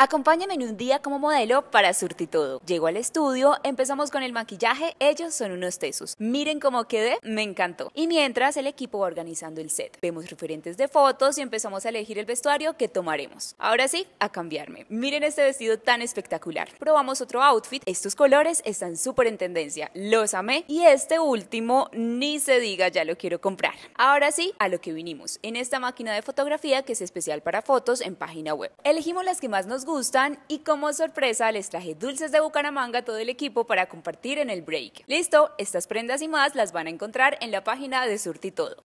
Acompáñame en un día como modelo para surti todo. Llego al estudio, empezamos con el maquillaje, ellos son unos tesos. Miren cómo quedé, me encantó. Y mientras el equipo va organizando el set, vemos referentes de fotos y empezamos a elegir el vestuario que tomaremos. Ahora sí, a cambiarme. Miren este vestido tan espectacular. Probamos otro outfit, estos colores están súper en tendencia, los amé. Y este último, ni se diga, ya lo quiero comprar. Ahora sí, a lo que vinimos, en esta máquina de fotografía que es especial para fotos en página web. Elegimos las que más nos gustan y como sorpresa les traje dulces de Bucaramanga a todo el equipo para compartir en el break. Listo, estas prendas y más las van a encontrar en la página de Surtitodo.